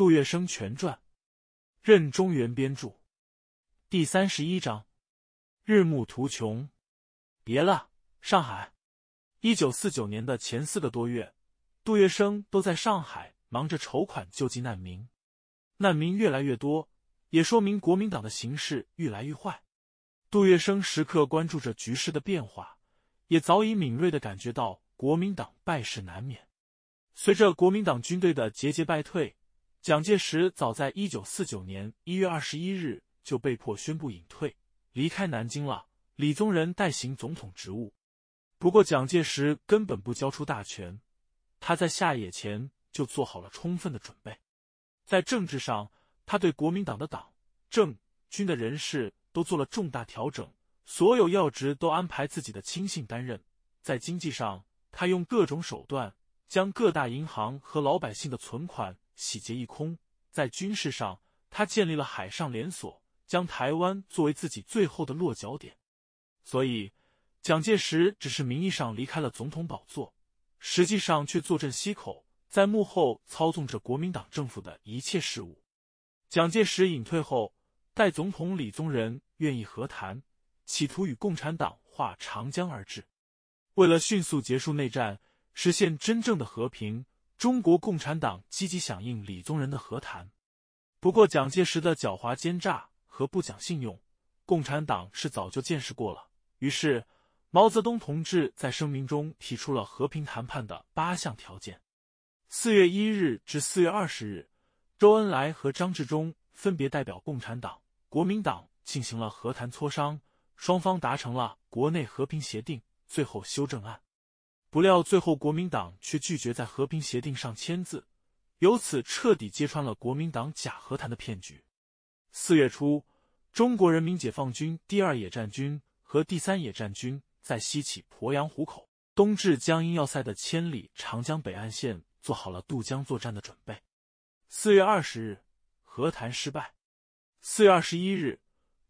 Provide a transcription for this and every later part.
杜月笙全传，任中原编著，第三十一章，日暮途穷，别了上海。一九四九年的前四个多月，杜月笙都在上海忙着筹款救济难民。难民越来越多，也说明国民党的形势愈来愈坏。杜月笙时刻关注着局势的变化，也早已敏锐的感觉到国民党败势难免。随着国民党军队的节节败退。蒋介石早在一九四九年一月二十一日就被迫宣布隐退，离开南京了。李宗仁代行总统职务。不过，蒋介石根本不交出大权。他在下野前就做好了充分的准备。在政治上，他对国民党的党政军的人事都做了重大调整，所有要职都安排自己的亲信担任。在经济上，他用各种手段将各大银行和老百姓的存款。洗劫一空。在军事上，他建立了海上连锁，将台湾作为自己最后的落脚点。所以，蒋介石只是名义上离开了总统宝座，实际上却坐镇西口，在幕后操纵着国民党政府的一切事务。蒋介石隐退后，代总统李宗仁愿意和谈，企图与共产党化长江而治。为了迅速结束内战，实现真正的和平。中国共产党积极响应李宗仁的和谈，不过蒋介石的狡猾奸诈和不讲信用，共产党是早就见识过了。于是，毛泽东同志在声明中提出了和平谈判的八项条件。四月一日至四月二十日，周恩来和张治中分别代表共产党、国民党进行了和谈磋商，双方达成了《国内和平协定》最后修正案。不料，最后国民党却拒绝在和平协定上签字，由此彻底揭穿了国民党假和谈的骗局。四月初，中国人民解放军第二野战军和第三野战军在西起鄱阳湖口、东至江阴要塞的千里长江北岸线，做好了渡江作战的准备。四月二十日，和谈失败。四月二十一日，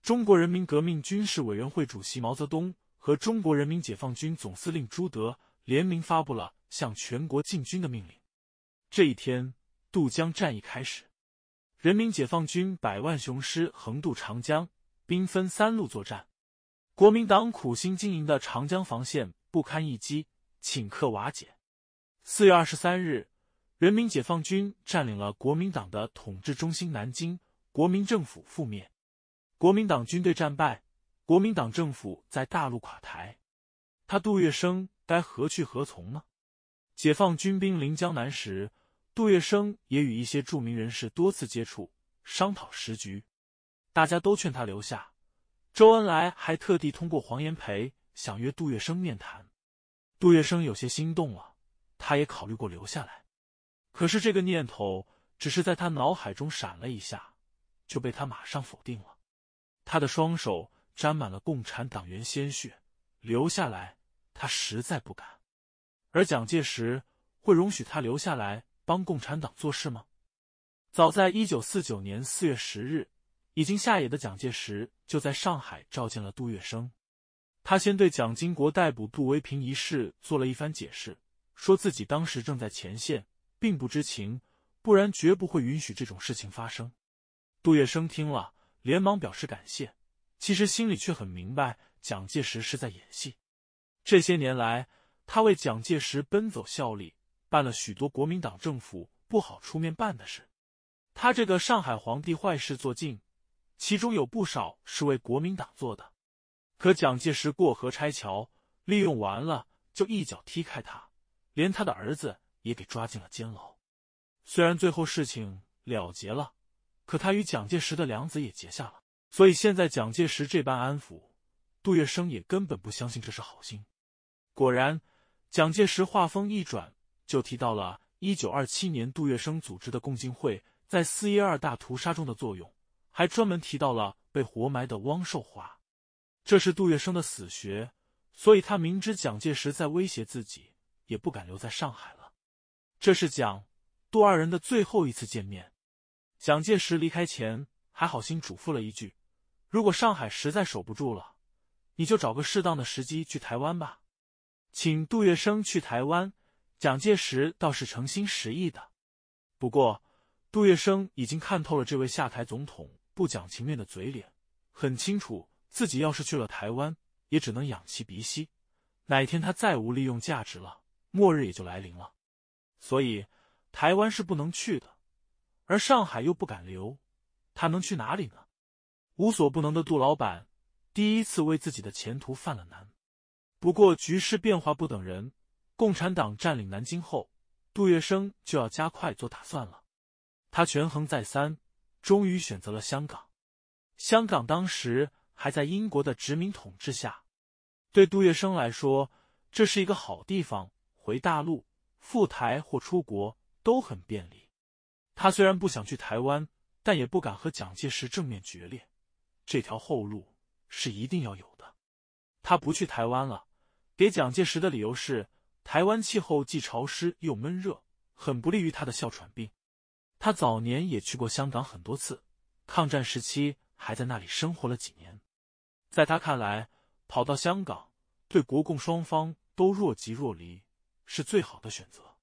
中国人民革命军事委员会主席毛泽东和中国人民解放军总司令朱德。联名发布了向全国进军的命令。这一天，渡江战役开始，人民解放军百万雄师横渡长江，兵分三路作战。国民党苦心经营的长江防线不堪一击，顷刻瓦解。四月二十三日，人民解放军占领了国民党的统治中心南京，国民政府覆灭。国民党军队战败，国民党政府在大陆垮台。他杜月笙。该何去何从呢？解放军兵临江南时，杜月笙也与一些著名人士多次接触，商讨时局。大家都劝他留下，周恩来还特地通过黄炎培想约杜月笙面谈。杜月笙有些心动了，他也考虑过留下来，可是这个念头只是在他脑海中闪了一下，就被他马上否定了。他的双手沾满了共产党员鲜血，留下来。他实在不敢，而蒋介石会容许他留下来帮共产党做事吗？早在一九四九年四月十日，已经下野的蒋介石就在上海召见了杜月笙。他先对蒋经国逮捕杜维屏一事做了一番解释，说自己当时正在前线，并不知情，不然绝不会允许这种事情发生。杜月笙听了，连忙表示感谢，其实心里却很明白，蒋介石是在演戏。这些年来，他为蒋介石奔走效力，办了许多国民党政府不好出面办的事。他这个上海皇帝，坏事做尽，其中有不少是为国民党做的。可蒋介石过河拆桥，利用完了就一脚踢开他，连他的儿子也给抓进了监牢。虽然最后事情了结了，可他与蒋介石的梁子也结下了。所以现在蒋介石这般安抚杜月笙，也根本不相信这是好心。果然，蒋介石话锋一转，就提到了一九二七年杜月笙组织的共进会在四一二大屠杀中的作用，还专门提到了被活埋的汪寿华。这是杜月笙的死穴，所以他明知蒋介石在威胁自己，也不敢留在上海了。这是蒋杜二人的最后一次见面。蒋介石离开前，还好心嘱咐了一句：“如果上海实在守不住了，你就找个适当的时机去台湾吧。”请杜月笙去台湾，蒋介石倒是诚心实意的。不过，杜月笙已经看透了这位下台总统不讲情面的嘴脸，很清楚自己要是去了台湾，也只能仰其鼻息。哪天他再无利用价值了，末日也就来临了。所以，台湾是不能去的，而上海又不敢留，他能去哪里呢？无所不能的杜老板第一次为自己的前途犯了难。不过局势变化不等人，共产党占领南京后，杜月笙就要加快做打算了。他权衡再三，终于选择了香港。香港当时还在英国的殖民统治下，对杜月笙来说，这是一个好地方。回大陆、赴台或出国都很便利。他虽然不想去台湾，但也不敢和蒋介石正面决裂，这条后路是一定要有的。他不去台湾了。给蒋介石的理由是，台湾气候既潮湿又闷热，很不利于他的哮喘病。他早年也去过香港很多次，抗战时期还在那里生活了几年。在他看来，跑到香港对国共双方都若即若离，是最好的选择。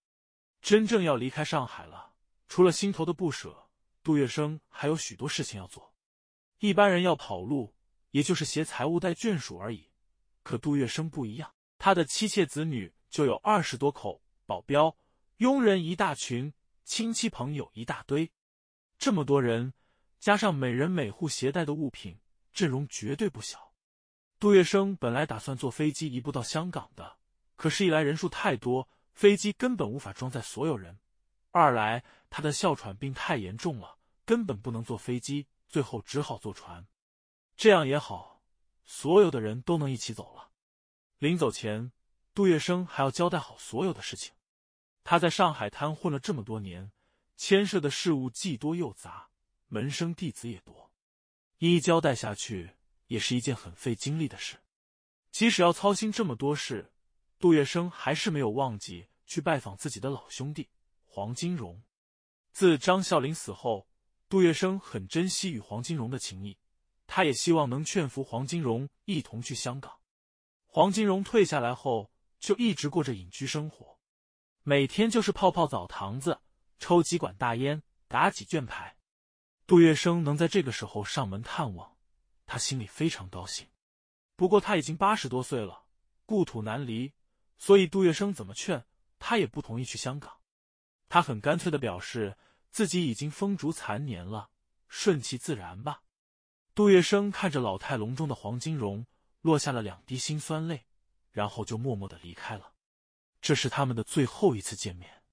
真正要离开上海了，除了心头的不舍，杜月笙还有许多事情要做。一般人要跑路，也就是携财物带眷属而已，可杜月笙不一样。他的妻妾、子女就有二十多口，保镖、佣人一大群，亲戚朋友一大堆，这么多人，加上每人每户携带的物品，阵容绝对不小。杜月笙本来打算坐飞机一步到香港的，可是，一来人数太多，飞机根本无法装载所有人；二来他的哮喘病太严重了，根本不能坐飞机。最后只好坐船，这样也好，所有的人都能一起走了。临走前，杜月笙还要交代好所有的事情。他在上海滩混了这么多年，牵涉的事物既多又杂，门生弟子也多，一一交代下去也是一件很费精力的事。即使要操心这么多事，杜月笙还是没有忘记去拜访自己的老兄弟黄金荣。自张啸林死后，杜月笙很珍惜与黄金荣的情谊，他也希望能劝服黄金荣一同去香港。黄金荣退下来后，就一直过着隐居生活，每天就是泡泡澡堂子，抽几管大烟，打几卷牌。杜月笙能在这个时候上门探望，他心里非常高兴。不过他已经八十多岁了，故土难离，所以杜月笙怎么劝，他也不同意去香港。他很干脆的表示自己已经风烛残年了，顺其自然吧。杜月笙看着老态龙钟的黄金荣。落下了两滴心酸泪，然后就默默的离开了。这是他们的最后一次见面。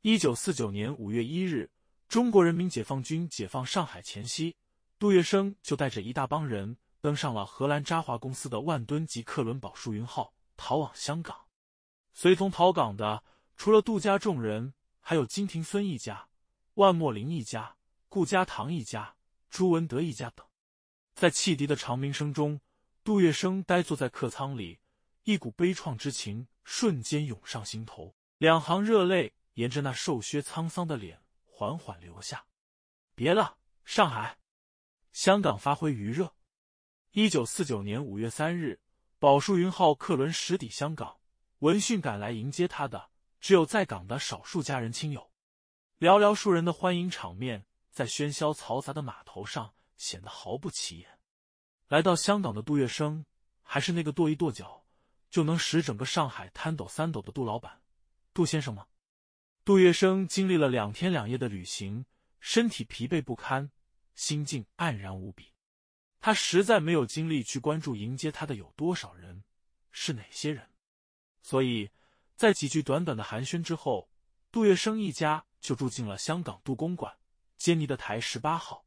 一九四九年五月一日，中国人民解放军解放上海前夕，杜月笙就带着一大帮人登上了荷兰渣华公司的万吨级“克伦宝树云号”，逃往香港。随同逃港的，除了杜家众人，还有金廷孙一家、万墨林一家、顾家堂一家、朱文德一家等。在汽笛的长鸣声中。杜月笙呆坐在客舱里，一股悲怆之情瞬间涌上心头，两行热泪沿着那瘦削沧桑的脸缓缓流下。别了，上海，香港，发挥余热。一九四九年五月三日，宝树云号客轮驶抵香港，闻讯赶来迎接他的只有在港的少数家人亲友，寥寥数人的欢迎场面，在喧嚣嘈杂的码头上显得毫不起眼。来到香港的杜月笙，还是那个跺一跺脚就能使整个上海摊抖三抖的杜老板、杜先生吗？杜月笙经历了两天两夜的旅行，身体疲惫不堪，心境黯然无比。他实在没有精力去关注迎接他的有多少人，是哪些人。所以在几句短短的寒暄之后，杜月笙一家就住进了香港杜公馆，坚尼的台十八号。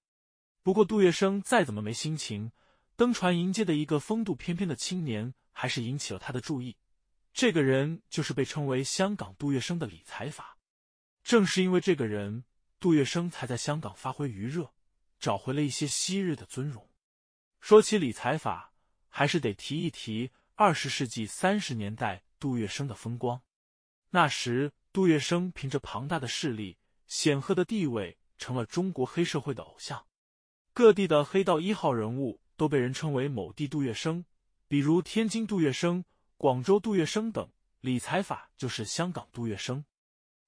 不过，杜月笙再怎么没心情。登船迎接的一个风度翩翩的青年，还是引起了他的注意。这个人就是被称为“香港杜月笙”的李财法。正是因为这个人，杜月笙才在香港发挥余热，找回了一些昔日的尊荣。说起李财法，还是得提一提二十世纪三十年代杜月笙的风光。那时，杜月笙凭着庞大的势力、显赫的地位，成了中国黑社会的偶像，各地的黑道一号人物。都被人称为某地杜月笙，比如天津杜月笙、广州杜月笙等。理财法就是香港杜月笙。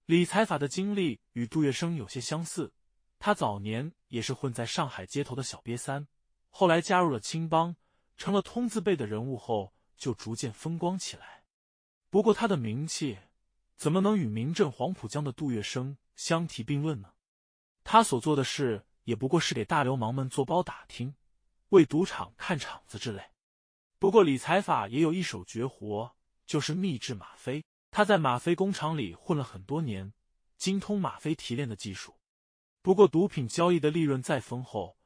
理财法的经历与杜月笙有些相似，他早年也是混在上海街头的小瘪三，后来加入了青帮，成了通字辈的人物后，就逐渐风光起来。不过，他的名气怎么能与名震黄浦江的杜月笙相提并论呢？他所做的事也不过是给大流氓们做包打听。为赌场看场子之类，不过李财法也有一手绝活，就是秘制吗啡。他在吗啡工厂里混了很多年，精通吗啡提炼的技术。不过，毒品交易的利润再丰厚，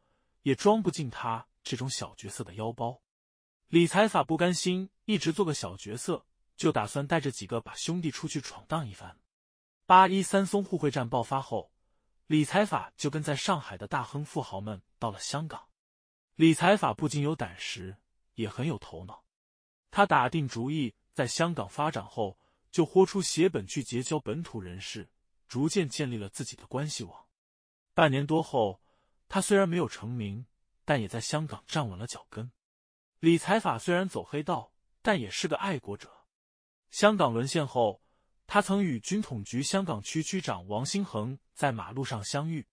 也装不进他这种小角色的腰包。李财法不甘心一直做个小角色，就打算带着几个把兄弟出去闯荡一番。八一三淞沪会战爆发后，李财法就跟在上海的大亨富豪们到了香港。李财法不仅有胆识，也很有头脑。他打定主意在香港发展后，就豁出血本去结交本土人士，逐渐建立了自己的关系网。半年多后，他虽然没有成名，但也在香港站稳了脚跟。李财法虽然走黑道，但也是个爱国者。香港沦陷后，他曾与军统局香港区区长王新恒在马路上相遇，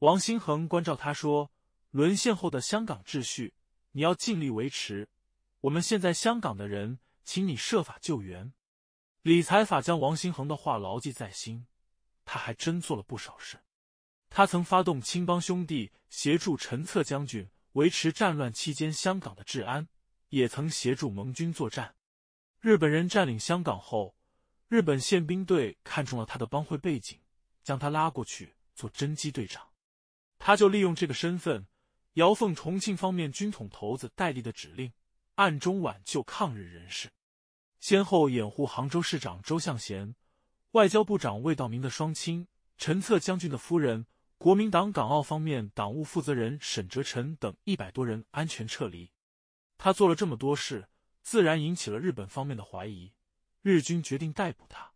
王新恒关照他说。沦陷后的香港秩序，你要尽力维持。我们现在香港的人，请你设法救援。李财法将王新恒的话牢记在心，他还真做了不少事。他曾发动青帮兄弟协助陈策将军维持战乱期间香港的治安，也曾协助盟军作战。日本人占领香港后，日本宪兵队看中了他的帮会背景，将他拉过去做侦缉队长。他就利用这个身份。姚奉重庆方面军统头子戴笠的指令，暗中挽救抗日人士，先后掩护杭州市长周向贤、外交部长魏道明的双亲、陈策将军的夫人、国民党港澳方面党务负责人沈哲臣等一百多人安全撤离。他做了这么多事，自然引起了日本方面的怀疑。日军决定逮捕他。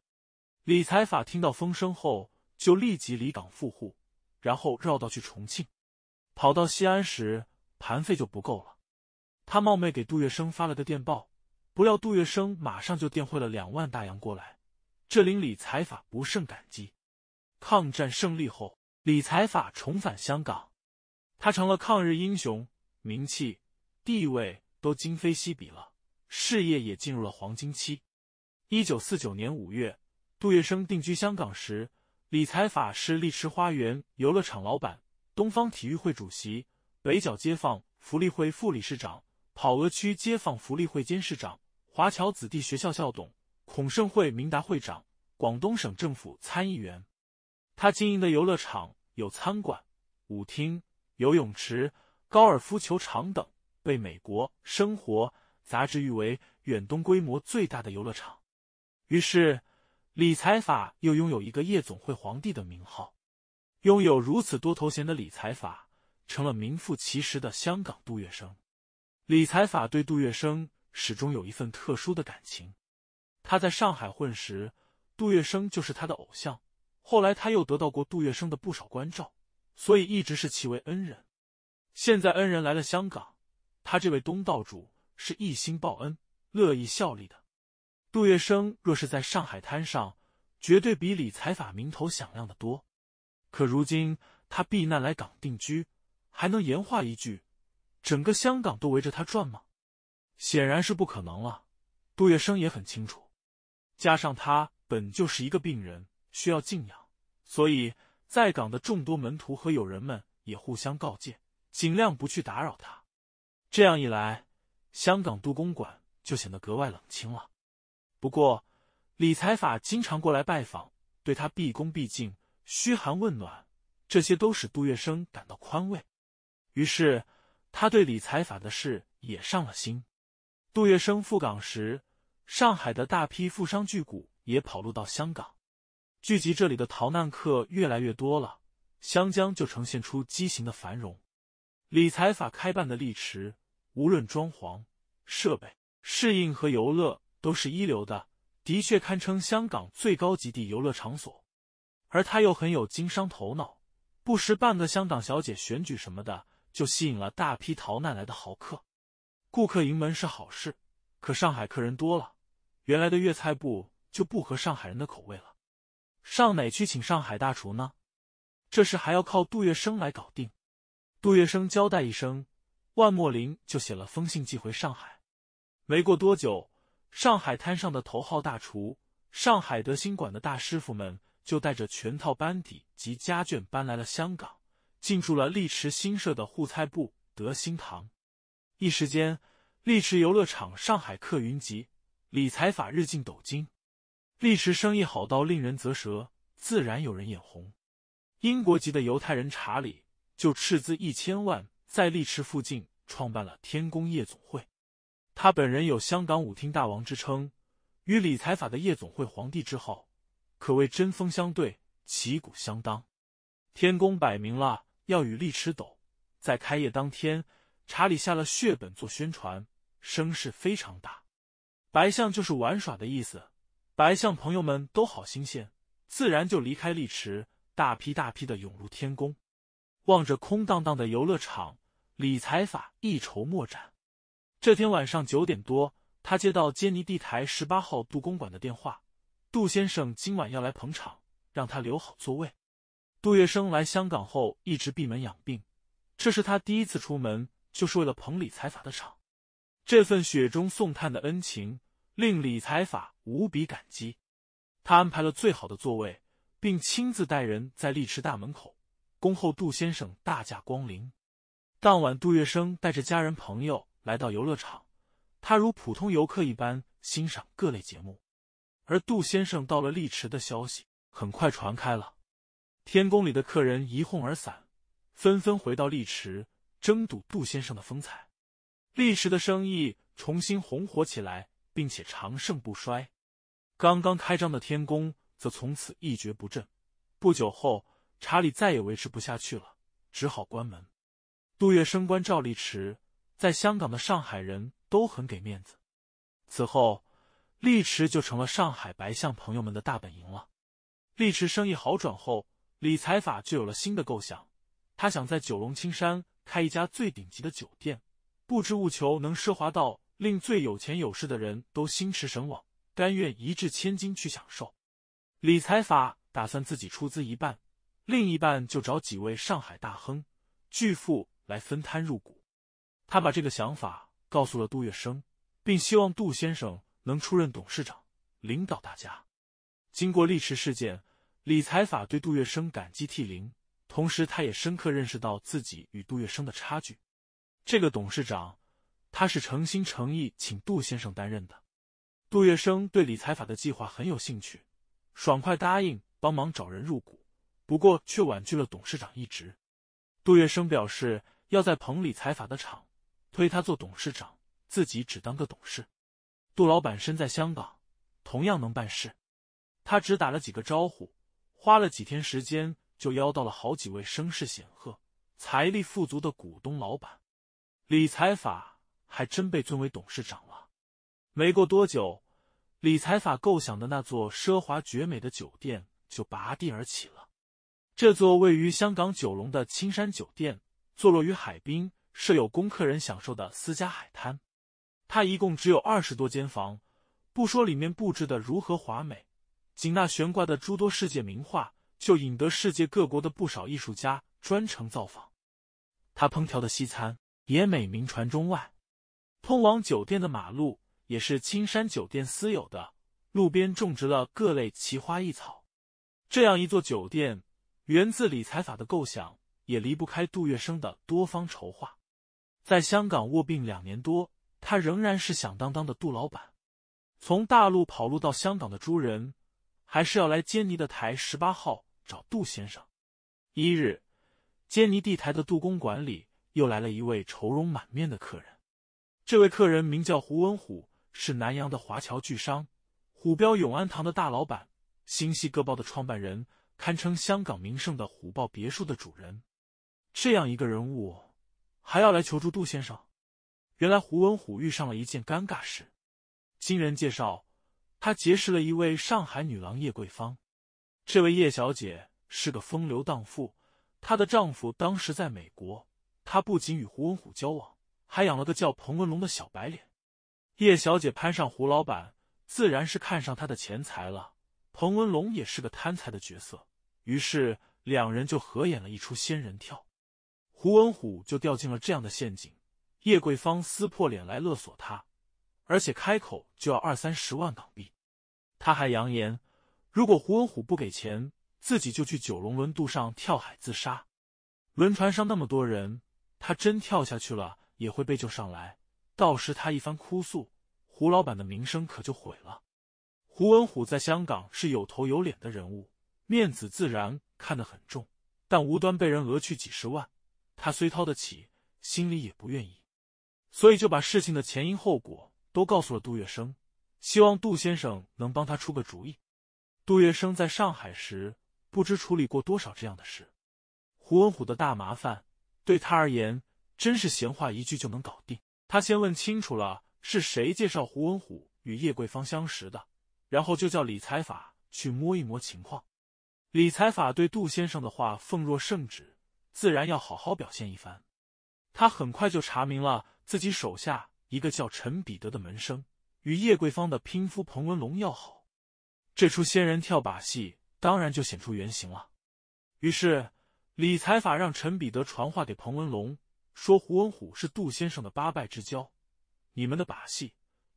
李才法听到风声后，就立即离港赴沪，然后绕道去重庆。跑到西安时，盘费就不够了。他冒昧给杜月笙发了个电报，不料杜月笙马上就电汇了两万大洋过来，这令李财法不胜感激。抗战胜利后，李财法重返香港，他成了抗日英雄，名气、地位都今非昔比了，事业也进入了黄金期。一九四九年五月，杜月笙定居香港时，李财法是丽池花园游乐场老板。东方体育会主席、北角街坊福利会副理事长、跑鹅区街坊福利会监事长、华侨子弟学校校董、孔圣会明达会长、广东省政府参议员。他经营的游乐场有餐馆、舞厅、游泳池、高尔夫球场等，被《美国生活》杂志誉为远东规模最大的游乐场。于是，李财法又拥有一个夜总会皇帝的名号。拥有如此多头衔的理财法，成了名副其实的香港杜月笙。理财法对杜月笙始终有一份特殊的感情。他在上海混时，杜月笙就是他的偶像。后来他又得到过杜月笙的不少关照，所以一直是其为恩人。现在恩人来了香港，他这位东道主是一心报恩、乐意效力的。杜月笙若是在上海滩上，绝对比理财法名头响亮的多。可如今他避难来港定居，还能言话一句，整个香港都围着他转吗？显然是不可能了。杜月笙也很清楚，加上他本就是一个病人，需要静养，所以在港的众多门徒和友人们也互相告诫，尽量不去打扰他。这样一来，香港杜公馆就显得格外冷清了。不过，李财法经常过来拜访，对他毕恭毕敬。嘘寒问暖，这些都使杜月笙感到宽慰。于是，他对理财法的事也上了心。杜月笙赴港时，上海的大批富商巨贾也跑路到香港，聚集这里的逃难客越来越多了，香江就呈现出畸形的繁荣。理财法开办的丽池，无论装潢、设备、适应和游乐，都是一流的，的确堪称香港最高级的游乐场所。而他又很有经商头脑，不时半个香港小姐选举什么的，就吸引了大批逃难来的豪客。顾客盈门是好事，可上海客人多了，原来的粤菜部就不合上海人的口味了。上哪去请上海大厨呢？这事还要靠杜月笙来搞定。杜月笙交代一声，万莫林就写了封信寄回上海。没过多久，上海滩上的头号大厨、上海德兴馆的大师傅们。就带着全套班底及家眷搬来了香港，进驻了丽池新设的沪菜部德兴堂。一时间，丽池游乐场上海客云集，理财法日进斗金，丽池生意好到令人啧舌，自然有人眼红。英国籍的犹太人查理就斥资一千万，在丽池附近创办了天宫夜总会。他本人有“香港舞厅大王”之称，与理财法的夜总会皇帝之后，可谓针锋相对，旗鼓相当。天宫摆明了要与丽池斗，在开业当天，查理下了血本做宣传，声势非常大。白象就是玩耍的意思，白象朋友们都好新鲜，自然就离开丽池，大批大批的涌入天宫。望着空荡荡的游乐场，李财法一筹莫展。这天晚上九点多，他接到坚尼地台十八号杜公馆的电话。杜先生今晚要来捧场，让他留好座位。杜月笙来香港后一直闭门养病，这是他第一次出门，就是为了捧理财法的场。这份雪中送炭的恩情令理财法无比感激，他安排了最好的座位，并亲自带人在丽池大门口恭候杜先生大驾光临。当晚，杜月笙带着家人朋友来到游乐场，他如普通游客一般欣赏各类节目。而杜先生到了丽池的消息很快传开了，天宫里的客人一哄而散，纷纷回到丽池争睹杜先生的风采。丽池的生意重新红火起来，并且长盛不衰。刚刚开张的天宫则从此一蹶不振。不久后，查理再也维持不下去了，只好关门。杜月升官，赵丽池在香港的上海人都很给面子。此后。丽池就成了上海白象朋友们的大本营了。丽池生意好转后，李财法就有了新的构想，他想在九龙青山开一家最顶级的酒店，不知务求，能奢华到令最有钱有势的人都心驰神往，甘愿一掷千金去享受。李财法打算自己出资一半，另一半就找几位上海大亨、巨富来分摊入股。他把这个想法告诉了杜月笙，并希望杜先生。能出任董事长，领导大家。经过立石事件，李财法对杜月笙感激涕零，同时他也深刻认识到自己与杜月笙的差距。这个董事长，他是诚心诚意请杜先生担任的。杜月笙对李财法的计划很有兴趣，爽快答应帮忙找人入股，不过却婉拒了董事长一职。杜月笙表示，要在捧李财法的场，推他做董事长，自己只当个董事。杜老板身在香港，同样能办事。他只打了几个招呼，花了几天时间，就邀到了好几位声势显赫、财力富足的股东老板。理财法还真被尊为董事长了。没过多久，理财法构想的那座奢华绝美的酒店就拔地而起了。这座位于香港九龙的青山酒店，坐落于海滨，设有供客人享受的私家海滩。他一共只有二十多间房，不说里面布置的如何华美，仅那悬挂的诸多世界名画，就引得世界各国的不少艺术家专程造访。他烹调的西餐也美名传中外。通往酒店的马路也是青山酒店私有的，路边种植了各类奇花异草。这样一座酒店，源自理财法的构想，也离不开杜月笙的多方筹划。在香港卧病两年多。他仍然是响当当的杜老板。从大陆跑路到香港的猪人，还是要来坚尼的台十八号找杜先生。一日，坚尼地台的杜公馆里又来了一位愁容满面的客人。这位客人名叫胡文虎，是南洋的华侨巨商，虎标永安堂的大老板，星系各报的创办人，堪称香港名胜的虎豹别墅的主人。这样一个人物，还要来求助杜先生？原来胡文虎遇上了一件尴尬事。经人介绍，他结识了一位上海女郎叶桂芳。这位叶小姐是个风流荡妇，她的丈夫当时在美国，她不仅与胡文虎交往，还养了个叫彭文龙的小白脸。叶小姐攀上胡老板，自然是看上他的钱财了。彭文龙也是个贪财的角色，于是两人就合演了一出仙人跳，胡文虎就掉进了这样的陷阱。叶桂芳撕破脸来勒索他，而且开口就要二三十万港币。他还扬言，如果胡文虎不给钱，自己就去九龙轮渡上跳海自杀。轮船上那么多人，他真跳下去了也会被救上来。到时他一番哭诉，胡老板的名声可就毁了。胡文虎在香港是有头有脸的人物，面子自然看得很重。但无端被人讹去几十万，他虽掏得起，心里也不愿意。所以就把事情的前因后果都告诉了杜月笙，希望杜先生能帮他出个主意。杜月笙在上海时不知处理过多少这样的事，胡文虎的大麻烦对他而言真是闲话一句就能搞定。他先问清楚了是谁介绍胡文虎与叶桂芳相识的，然后就叫李财法去摸一摸情况。李财法对杜先生的话奉若圣旨，自然要好好表现一番。他很快就查明了自己手下一个叫陈彼得的门生与叶桂芳的拼夫彭文龙要好，这出仙人跳把戏当然就显出原形了。于是李财法让陈彼得传话给彭文龙，说胡文虎是杜先生的八拜之交，你们的把戏，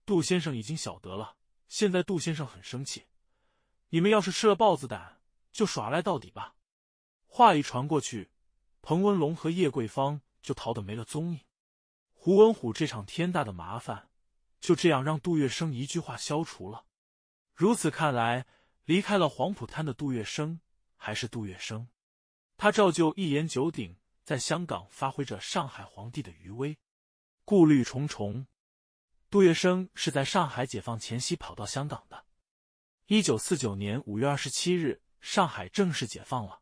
杜先生已经晓得了。现在杜先生很生气，你们要是吃了豹子胆，就耍赖到底吧。话一传过去，彭文龙和叶桂芳。就逃得没了踪影，胡文虎这场天大的麻烦就这样让杜月笙一句话消除了。如此看来，离开了黄浦滩的杜月笙还是杜月笙，他照旧一言九鼎，在香港发挥着上海皇帝的余威。顾虑重重，杜月笙是在上海解放前夕跑到香港的。一九四九年五月二十七日，上海正式解放了。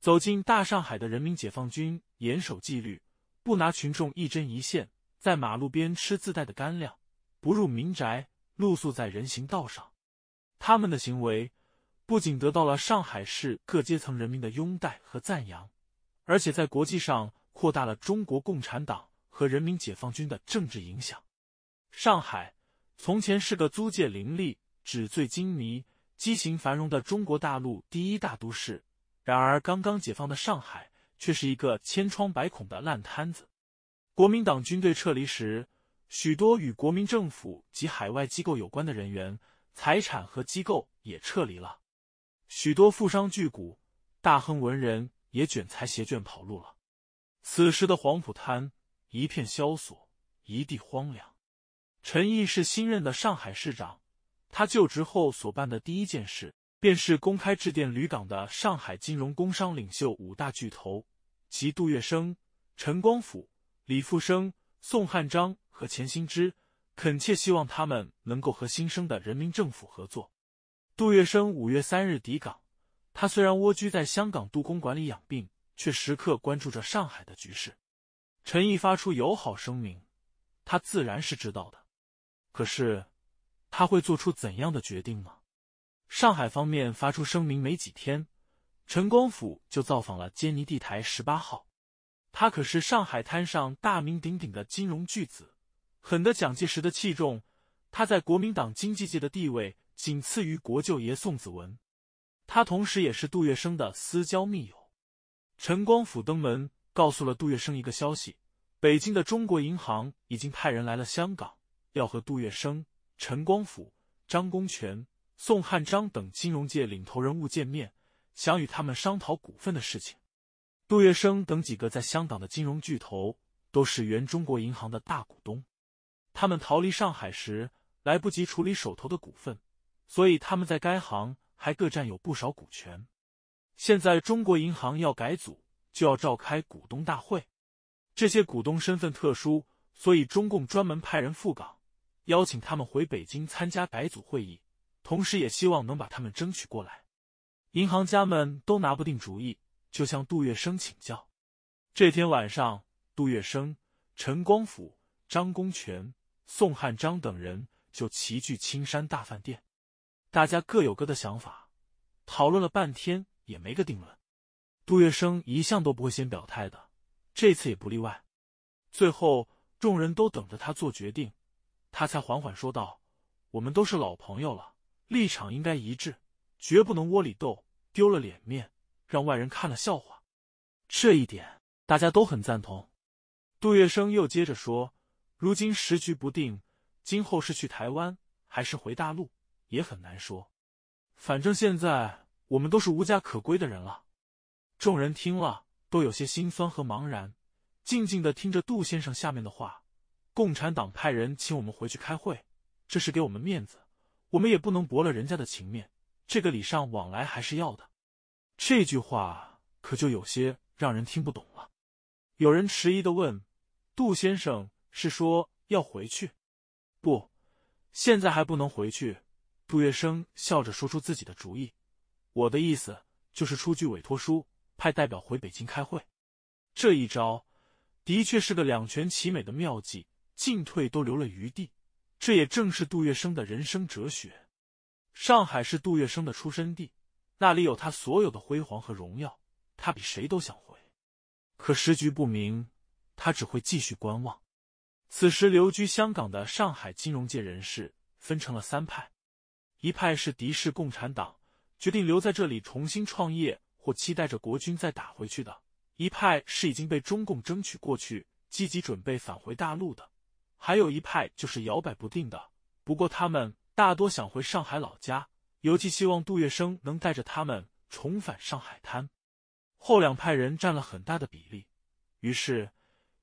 走进大上海的人民解放军严守纪律。不拿群众一针一线，在马路边吃自带的干粮，不入民宅露宿在人行道上。他们的行为不仅得到了上海市各阶层人民的拥戴和赞扬，而且在国际上扩大了中国共产党和人民解放军的政治影响。上海从前是个租界林立、纸醉金迷、畸形繁荣的中国大陆第一大都市。然而，刚刚解放的上海。却是一个千疮百孔的烂摊子。国民党军队撤离时，许多与国民政府及海外机构有关的人员、财产和机构也撤离了。许多富商巨贾、大亨文人也卷财携眷跑路了。此时的黄浦滩一片萧索，一地荒凉。陈毅是新任的上海市长，他就职后所办的第一件事。便是公开致电旅港的上海金融工商领袖五大巨头及杜月笙、陈光甫、李富生、宋汉章和钱新之，恳切希望他们能够和新生的人民政府合作。杜月笙五月三日抵港，他虽然蜗居在香港杜公馆里养病，却时刻关注着上海的局势。陈毅发出友好声明，他自然是知道的，可是他会做出怎样的决定呢？上海方面发出声明没几天，陈光甫就造访了坚尼地台十八号。他可是上海滩上大名鼎鼎的金融巨子，很得蒋介石的器重。他在国民党经济界的地位仅次于国舅爷宋子文。他同时也是杜月笙的私交密友。陈光甫登门告诉了杜月笙一个消息：北京的中国银行已经派人来了香港，要和杜月笙、陈光甫、张公权。宋汉章等金融界领头人物见面，想与他们商讨股份的事情。杜月笙等几个在香港的金融巨头都是原中国银行的大股东，他们逃离上海时来不及处理手头的股份，所以他们在该行还各占有不少股权。现在中国银行要改组，就要召开股东大会，这些股东身份特殊，所以中共专门派人赴港，邀请他们回北京参加改组会议。同时也希望能把他们争取过来，银行家们都拿不定主意，就向杜月笙请教。这天晚上，杜月笙、陈光甫、张公权、宋汉章等人就齐聚青山大饭店，大家各有各的想法，讨论了半天也没个定论。杜月笙一向都不会先表态的，这次也不例外。最后，众人都等着他做决定，他才缓缓说道：“我们都是老朋友了。”立场应该一致，绝不能窝里斗，丢了脸面，让外人看了笑话。这一点大家都很赞同。杜月笙又接着说：“如今时局不定，今后是去台湾还是回大陆也很难说。反正现在我们都是无家可归的人了。”众人听了都有些心酸和茫然，静静的听着杜先生下面的话：“共产党派人请我们回去开会，这是给我们面子。”我们也不能驳了人家的情面，这个礼尚往来还是要的。这句话可就有些让人听不懂了。有人迟疑的问：“杜先生是说要回去？不，现在还不能回去。”杜月笙笑着说出自己的主意：“我的意思就是出具委托书，派代表回北京开会。这一招的确是个两全其美的妙计，进退都留了余地。”这也正是杜月笙的人生哲学。上海是杜月笙的出生地，那里有他所有的辉煌和荣耀。他比谁都想回，可时局不明，他只会继续观望。此时留居香港的上海金融界人士分成了三派：一派是敌视共产党，决定留在这里重新创业或期待着国军再打回去的；一派是已经被中共争取过去，积极准备返回大陆的。还有一派就是摇摆不定的，不过他们大多想回上海老家，尤其希望杜月笙能带着他们重返上海滩。后两派人占了很大的比例，于是，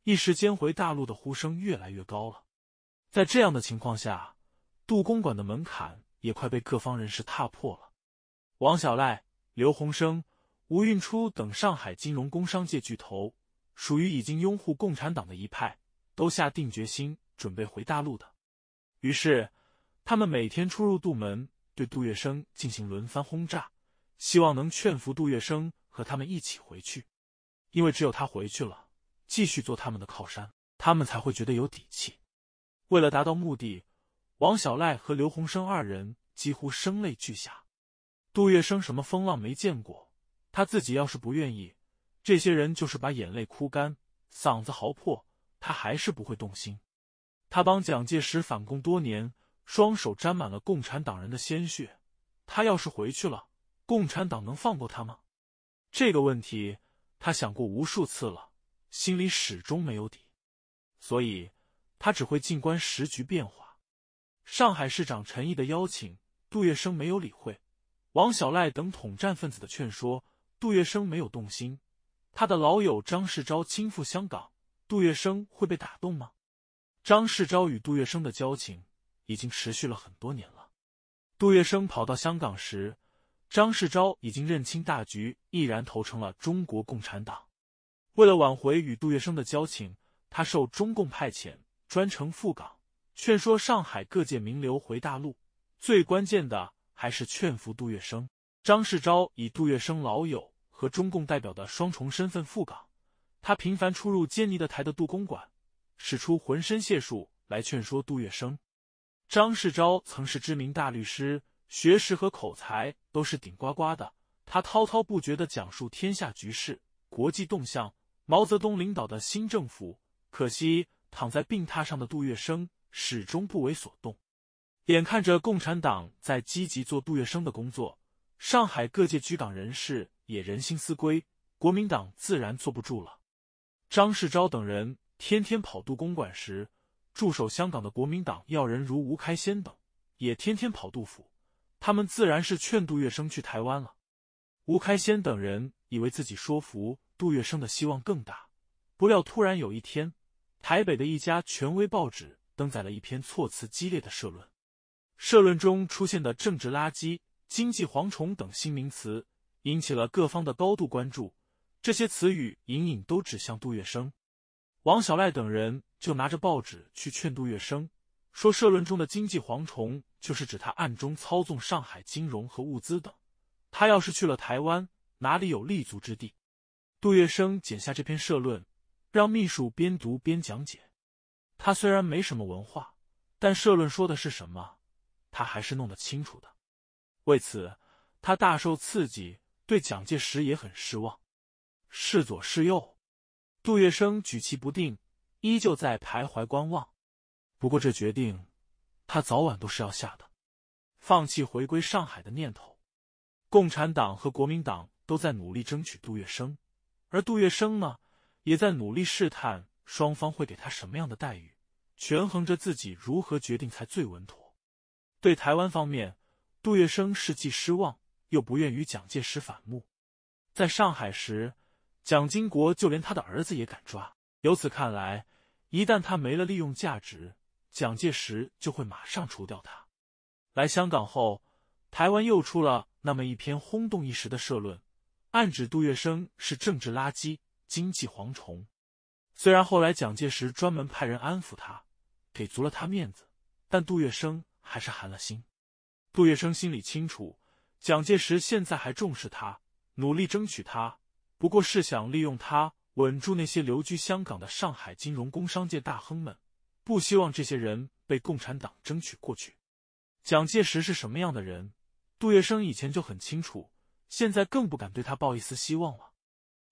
一时间回大陆的呼声越来越高了。在这样的情况下，杜公馆的门槛也快被各方人士踏破了。王小赖、刘洪生、吴运初等上海金融工商界巨头，属于已经拥护共产党的一派，都下定决心。准备回大陆的，于是他们每天出入杜门，对杜月笙进行轮番轰炸，希望能劝服杜月笙和他们一起回去。因为只有他回去了，继续做他们的靠山，他们才会觉得有底气。为了达到目的，王小赖和刘洪生二人几乎声泪俱下。杜月笙什么风浪没见过？他自己要是不愿意，这些人就是把眼泪哭干，嗓子嚎破，他还是不会动心。他帮蒋介石反共多年，双手沾满了共产党人的鲜血。他要是回去了，共产党能放过他吗？这个问题他想过无数次了，心里始终没有底。所以，他只会静观时局变化。上海市长陈毅的邀请，杜月笙没有理会；王小赖等统战分子的劝说，杜月笙没有动心。他的老友张世钊亲赴香港，杜月笙会被打动吗？张世钊与杜月笙的交情已经持续了很多年了。杜月笙跑到香港时，张世钊已经认清大局，毅然投诚了中国共产党。为了挽回与杜月笙的交情，他受中共派遣，专程赴港，劝说上海各界名流回大陆。最关键的还是劝服杜月笙。张世钊以杜月笙老友和中共代表的双重身份赴港，他频繁出入坚尼的台的杜公馆。使出浑身解数来劝说杜月笙。张世钊曾是知名大律师，学识和口才都是顶呱呱的。他滔滔不绝的讲述天下局势、国际动向、毛泽东领导的新政府。可惜躺在病榻上的杜月笙始终不为所动。眼看着共产党在积极做杜月笙的工作，上海各界居港人士也人心思归，国民党自然坐不住了。张世钊等人。天天跑杜公馆时，驻守香港的国民党要人如吴开先等，也天天跑杜府。他们自然是劝杜月笙去台湾了。吴开先等人以为自己说服杜月笙的希望更大，不料突然有一天，台北的一家权威报纸登载了一篇措辞激烈的社论。社论中出现的政治垃圾、经济蝗虫等新名词，引起了各方的高度关注。这些词语隐隐都指向杜月笙。王小赖等人就拿着报纸去劝杜月笙，说社论中的“经济蝗虫”就是指他暗中操纵上海金融和物资等。他要是去了台湾，哪里有立足之地？杜月笙剪下这篇社论，让秘书边读边讲解。他虽然没什么文化，但社论说的是什么，他还是弄得清楚的。为此，他大受刺激，对蒋介石也很失望。是左是右？杜月笙举棋不定，依旧在徘徊观望。不过，这决定他早晚都是要下的。放弃回归上海的念头，共产党和国民党都在努力争取杜月笙，而杜月笙呢，也在努力试探双方会给他什么样的待遇，权衡着自己如何决定才最稳妥。对台湾方面，杜月笙是既失望又不愿与蒋介石反目。在上海时。蒋经国就连他的儿子也敢抓，由此看来，一旦他没了利用价值，蒋介石就会马上除掉他。来香港后，台湾又出了那么一篇轰动一时的社论，暗指杜月笙是政治垃圾、经济蝗虫。虽然后来蒋介石专门派人安抚他，给足了他面子，但杜月笙还是寒了心。杜月笙心里清楚，蒋介石现在还重视他，努力争取他。不过是想利用他稳住那些留居香港的上海金融、工商界大亨们，不希望这些人被共产党争取过去。蒋介石是什么样的人，杜月笙以前就很清楚，现在更不敢对他抱一丝希望了。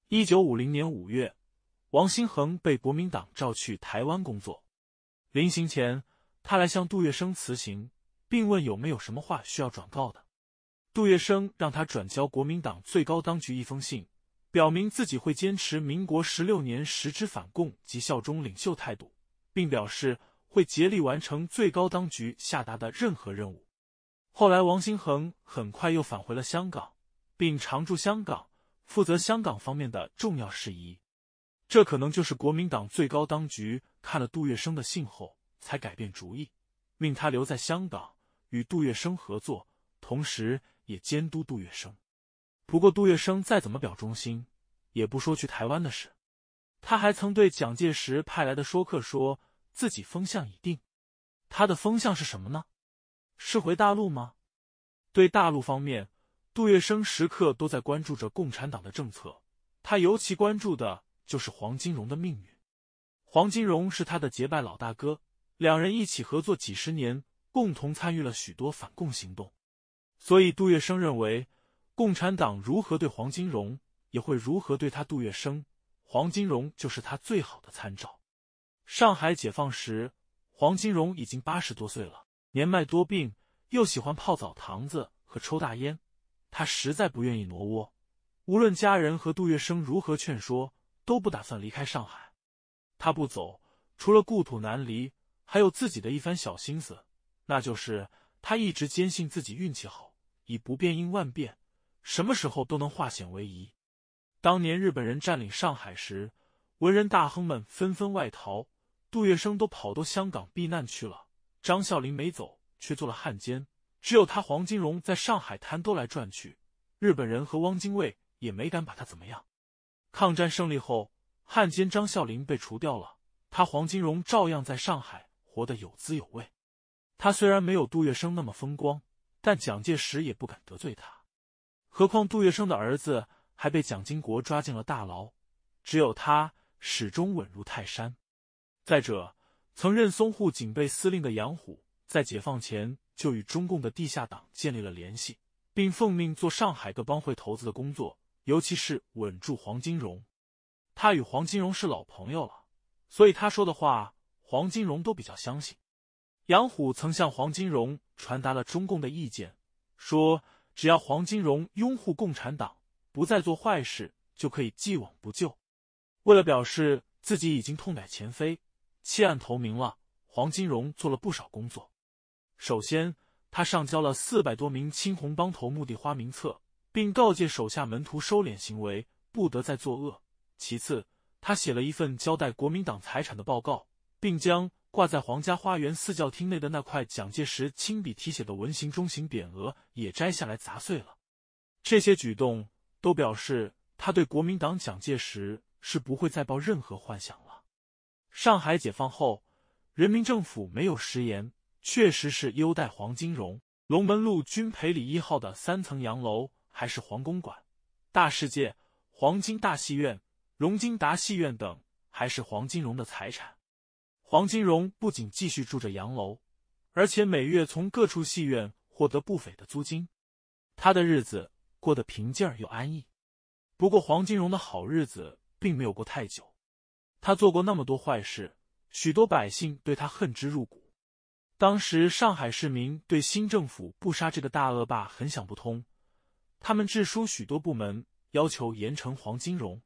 一九五零年五月，王新恒被国民党召去台湾工作，临行前他来向杜月笙辞行，并问有没有什么话需要转告的。杜月笙让他转交国民党最高当局一封信。表明自己会坚持民国十六年实之反共及效忠领袖态度，并表示会竭力完成最高当局下达的任何任务。后来，王新衡很快又返回了香港，并常驻香港，负责香港方面的重要事宜。这可能就是国民党最高当局看了杜月笙的信后，才改变主意，命他留在香港与杜月笙合作，同时也监督杜月笙。不过，杜月笙再怎么表忠心，也不说去台湾的事。他还曾对蒋介石派来的说客说：“自己风向已定。”他的风向是什么呢？是回大陆吗？对大陆方面，杜月笙时刻都在关注着共产党的政策。他尤其关注的就是黄金荣的命运。黄金荣是他的结拜老大哥，两人一起合作几十年，共同参与了许多反共行动。所以，杜月笙认为。共产党如何对黄金荣，也会如何对他杜月笙。黄金荣就是他最好的参照。上海解放时，黄金荣已经八十多岁了，年迈多病，又喜欢泡澡堂子和抽大烟，他实在不愿意挪窝。无论家人和杜月笙如何劝说，都不打算离开上海。他不走，除了故土难离，还有自己的一番小心思，那就是他一直坚信自己运气好，以不变应万变。什么时候都能化险为夷。当年日本人占领上海时，文人大亨们纷纷外逃，杜月笙都跑到香港避难去了。张啸林没走，却做了汉奸。只有他黄金荣在上海滩兜来转去，日本人和汪精卫也没敢把他怎么样。抗战胜利后，汉奸张啸林被除掉了，他黄金荣照样在上海活得有滋有味。他虽然没有杜月笙那么风光，但蒋介石也不敢得罪他。何况杜月笙的儿子还被蒋经国抓进了大牢，只有他始终稳如泰山。再者，曾任淞沪警备司令的杨虎，在解放前就与中共的地下党建立了联系，并奉命做上海各帮会头子的工作，尤其是稳住黄金荣。他与黄金荣是老朋友了，所以他说的话，黄金荣都比较相信。杨虎曾向黄金荣传达了中共的意见，说。只要黄金荣拥护共产党，不再做坏事，就可以既往不咎。为了表示自己已经痛改前非、弃暗投明了，黄金荣做了不少工作。首先，他上交了四百多名青红帮头目的花名册，并告诫手下门徒收敛行为，不得再作恶。其次，他写了一份交代国民党财产的报告，并将。挂在皇家花园四教厅内的那块蒋介石亲笔题写的文形中型匾额也摘下来砸碎了。这些举动都表示他对国民党蒋介石是不会再抱任何幻想了。上海解放后，人民政府没有食言，确实是优待黄金荣。龙门路军培里一号的三层洋楼还是黄公馆、大世界、黄金大戏院、荣金达戏院等还是黄金荣的财产。黄金荣不仅继续住着洋楼，而且每月从各处戏院获得不菲的租金，他的日子过得平静又安逸。不过，黄金荣的好日子并没有过太久。他做过那么多坏事，许多百姓对他恨之入骨。当时，上海市民对新政府不杀这个大恶霸很想不通，他们致书许多部门，要求严惩黄金荣。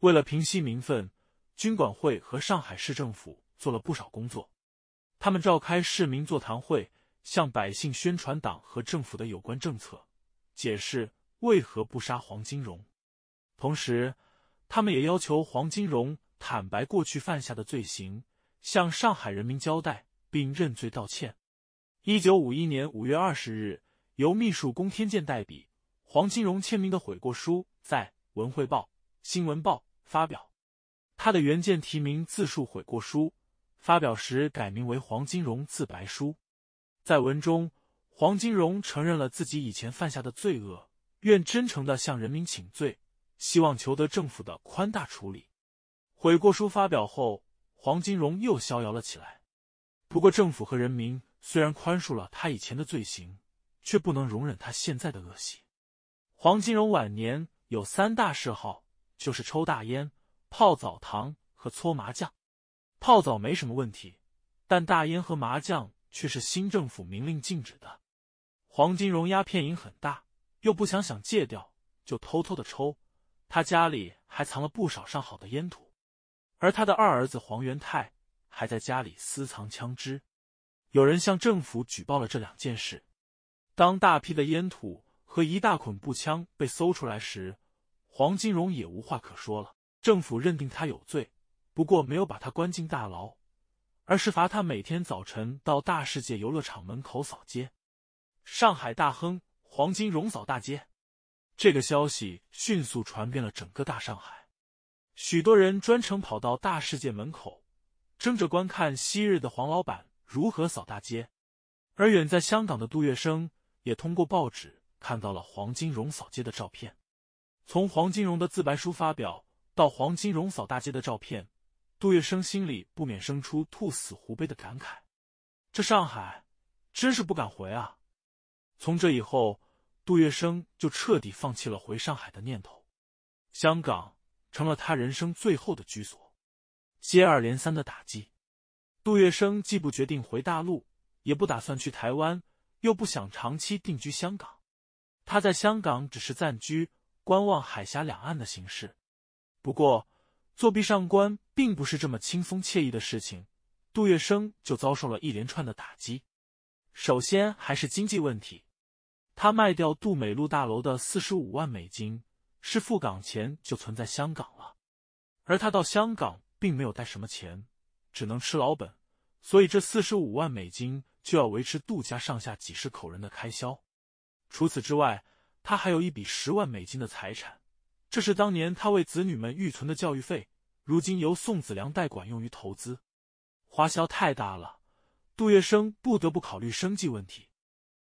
为了平息民愤，军管会和上海市政府。做了不少工作，他们召开市民座谈会，向百姓宣传党和政府的有关政策，解释为何不杀黄金荣。同时，他们也要求黄金荣坦白过去犯下的罪行，向上海人民交代并认罪道歉。一九五一年五月二十日，由秘书龚天健代笔，黄金荣签名的悔过书在《文汇报》《新闻报》发表，他的原件题名“自述悔过书”。发表时改名为黄金荣，自白书。在文中，黄金荣承认了自己以前犯下的罪恶，愿真诚的向人民请罪，希望求得政府的宽大处理。悔过书发表后，黄金荣又逍遥了起来。不过，政府和人民虽然宽恕了他以前的罪行，却不能容忍他现在的恶习。黄金荣晚年有三大嗜好，就是抽大烟、泡澡堂和搓麻将。泡澡没什么问题，但大烟和麻将却是新政府明令禁止的。黄金荣鸦片瘾很大，又不想想戒掉，就偷偷的抽。他家里还藏了不少上好的烟土，而他的二儿子黄元泰还在家里私藏枪支。有人向政府举报了这两件事。当大批的烟土和一大捆步枪被搜出来时，黄金荣也无话可说了。政府认定他有罪。不过没有把他关进大牢，而是罚他每天早晨到大世界游乐场门口扫街。上海大亨黄金荣扫大街，这个消息迅速传遍了整个大上海，许多人专程跑到大世界门口，争着观看昔日的黄老板如何扫大街。而远在香港的杜月笙也通过报纸看到了黄金荣扫街的照片。从黄金荣的自白书发表到黄金荣扫大街的照片。杜月笙心里不免生出兔死狐悲的感慨，这上海真是不敢回啊！从这以后，杜月笙就彻底放弃了回上海的念头，香港成了他人生最后的居所。接二连三的打击，杜月笙既不决定回大陆，也不打算去台湾，又不想长期定居香港。他在香港只是暂居，观望海峡两岸的形势。不过，作弊上官并不是这么轻松惬意的事情，杜月笙就遭受了一连串的打击。首先还是经济问题，他卖掉杜美路大楼的四十五万美金是赴港前就存在香港了，而他到香港并没有带什么钱，只能吃老本，所以这四十五万美金就要维持杜家上下几十口人的开销。除此之外，他还有一笔十万美金的财产。这是当年他为子女们预存的教育费，如今由宋子良代管，用于投资，花销太大了。杜月笙不得不考虑生计问题。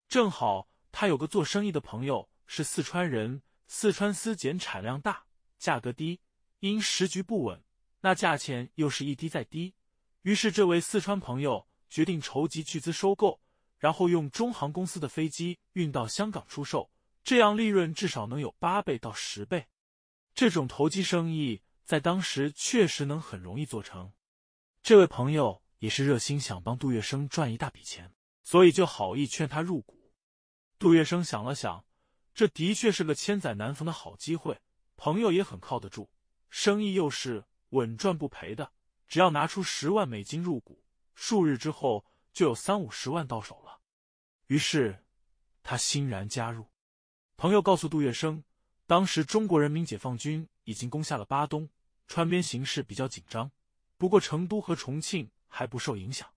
正好他有个做生意的朋友是四川人，四川丝茧产量大，价格低。因时局不稳，那价钱又是一低再低。于是这位四川朋友决定筹集巨资收购，然后用中航公司的飞机运到香港出售，这样利润至少能有八倍到十倍。这种投机生意在当时确实能很容易做成。这位朋友也是热心，想帮杜月笙赚一大笔钱，所以就好意劝他入股。杜月笙想了想，这的确是个千载难逢的好机会，朋友也很靠得住，生意又是稳赚不赔的，只要拿出十万美金入股，数日之后就有三五十万到手了。于是他欣然加入。朋友告诉杜月笙。当时中国人民解放军已经攻下了巴东、川边，形势比较紧张。不过成都和重庆还不受影响。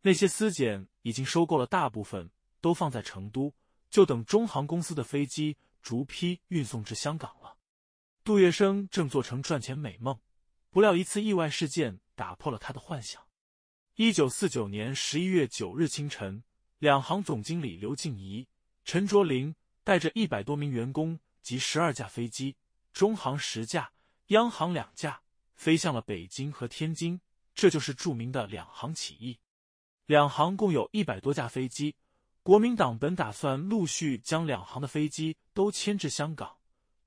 那些丝茧已经收购了大部分，都放在成都，就等中航公司的飞机逐批运送至香港了。杜月笙正做成赚钱美梦，不料一次意外事件打破了他的幻想。一九四九年十一月九日清晨，两行总经理刘静怡、陈卓林带着一百多名员工。及十二架飞机，中航十架，央行两架，飞向了北京和天津。这就是著名的两航起义。两航共有一百多架飞机。国民党本打算陆续将两航的飞机都迁至香港。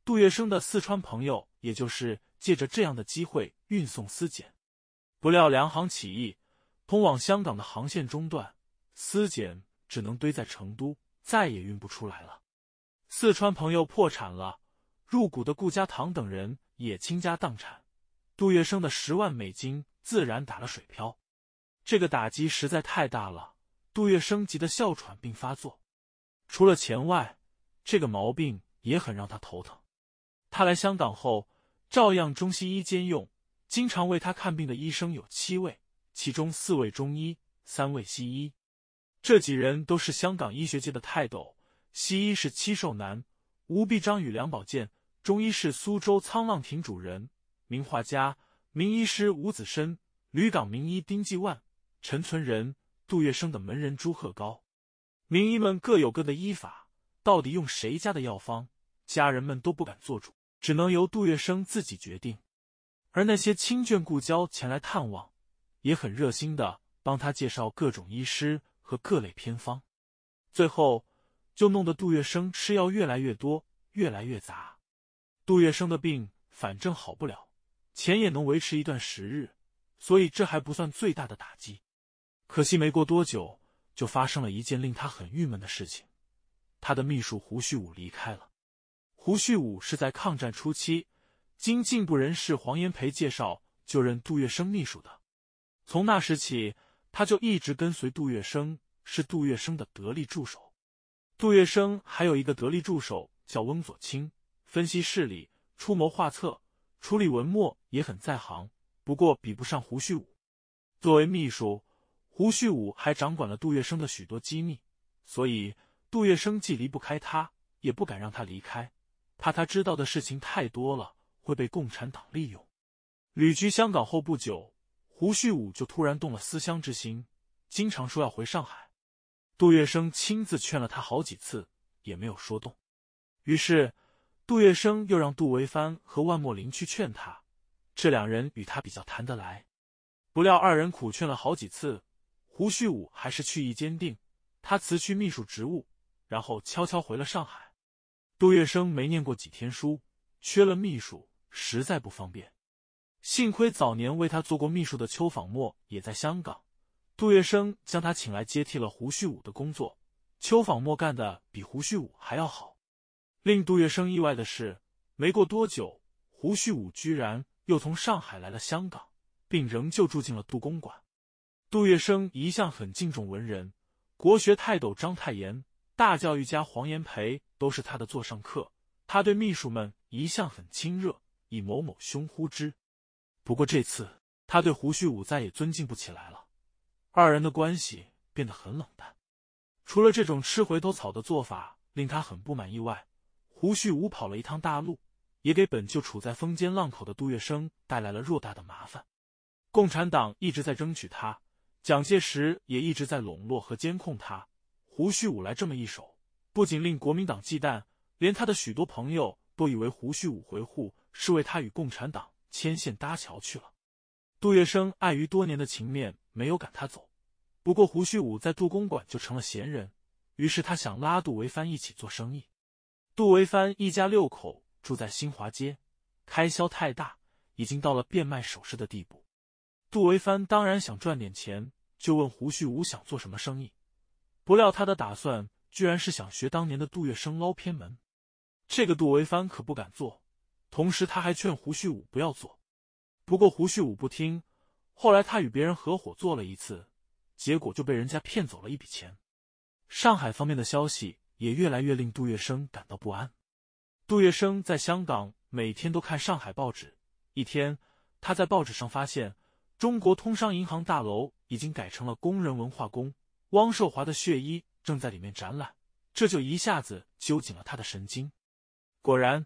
杜月笙的四川朋友，也就是借着这样的机会运送私检。不料两航起义，通往香港的航线中断，私检只能堆在成都，再也运不出来了。四川朋友破产了，入股的顾家堂等人也倾家荡产，杜月笙的十万美金自然打了水漂。这个打击实在太大了，杜月笙急得哮喘病发作。除了钱外，这个毛病也很让他头疼。他来香港后，照样中西医兼用，经常为他看病的医生有七位，其中四位中医，三位西医。这几人都是香港医学界的泰斗。西医是七寿男、吴必章与梁宝剑；中医是苏州沧浪亭主人、名画家、名医师吴子深、吕港名医丁继万、陈存仁、杜月笙的门人朱鹤高。名医们各有各的医法，到底用谁家的药方？家人们都不敢做主，只能由杜月笙自己决定。而那些亲眷故交前来探望，也很热心的帮他介绍各种医师和各类偏方。最后。就弄得杜月笙吃药越来越多，越来越杂。杜月笙的病反正好不了，钱也能维持一段时日，所以这还不算最大的打击。可惜没过多久，就发生了一件令他很郁闷的事情：他的秘书胡旭武离开了。胡旭武是在抗战初期，经进步人士黄炎培介绍就任杜月笙秘书的。从那时起，他就一直跟随杜月笙，是杜月笙的得力助手。杜月笙还有一个得力助手，叫翁佐清，分析事理、出谋划策、处理文墨也很在行，不过比不上胡旭武。作为秘书，胡旭武还掌管了杜月笙的许多机密，所以杜月笙既离不开他，也不敢让他离开，怕他知道的事情太多了会被共产党利用。旅居香港后不久，胡旭武就突然动了思乡之心，经常说要回上海。杜月笙亲自劝了他好几次，也没有说动。于是，杜月笙又让杜维藩和万墨林去劝他，这两人与他比较谈得来。不料二人苦劝了好几次，胡旭武还是去意坚定。他辞去秘书职务，然后悄悄回了上海。杜月笙没念过几天书，缺了秘书实在不方便。幸亏早年为他做过秘书的邱仿墨也在香港。杜月笙将他请来接替了胡旭武的工作，秋仿墨干的比胡旭武还要好。令杜月笙意外的是，没过多久，胡旭武居然又从上海来了香港，并仍旧住进了杜公馆。杜月笙一向很敬重文人，国学泰斗章太炎、大教育家黄炎培都是他的座上客。他对秘书们一向很亲热，以某某兄呼之。不过这次，他对胡旭武再也尊敬不起来了。二人的关系变得很冷淡，除了这种吃回头草的做法令他很不满意外，胡旭武跑了一趟大陆，也给本就处在风尖浪口的杜月笙带来了偌大的麻烦。共产党一直在争取他，蒋介石也一直在笼络和监控他。胡旭武来这么一手，不仅令国民党忌惮，连他的许多朋友都以为胡旭武回沪是为他与共产党牵线搭桥去了。杜月笙碍于多年的情面。没有赶他走，不过胡旭武在杜公馆就成了闲人。于是他想拉杜维藩一起做生意。杜维藩一家六口住在新华街，开销太大，已经到了变卖首饰的地步。杜维藩当然想赚点钱，就问胡旭武想做什么生意。不料他的打算居然是想学当年的杜月笙捞偏门。这个杜维藩可不敢做，同时他还劝胡旭武不要做。不过胡旭武不听。后来，他与别人合伙做了一次，结果就被人家骗走了一笔钱。上海方面的消息也越来越令杜月笙感到不安。杜月笙在香港每天都看上海报纸，一天他在报纸上发现中国通商银行大楼已经改成了工人文化宫，汪寿华的血衣正在里面展览，这就一下子揪紧了他的神经。果然，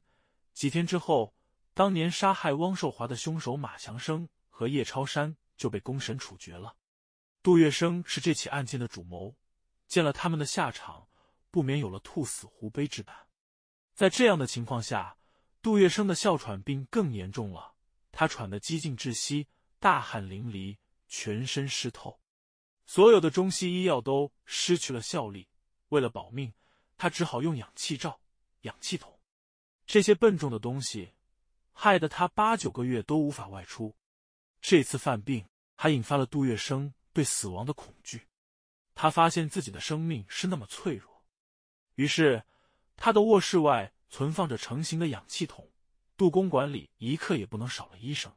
几天之后，当年杀害汪寿华的凶手马祥生和叶超山。就被公审处决了。杜月笙是这起案件的主谋，见了他们的下场，不免有了兔死狐悲之感。在这样的情况下，杜月笙的哮喘病更严重了，他喘得几近窒息，大汗淋漓，全身湿透，所有的中西医药都失去了效力。为了保命，他只好用氧气罩、氧气筒这些笨重的东西，害得他八九个月都无法外出。这次犯病还引发了杜月笙对死亡的恐惧，他发现自己的生命是那么脆弱。于是，他的卧室外存放着成型的氧气筒。杜公馆里一刻也不能少了医生，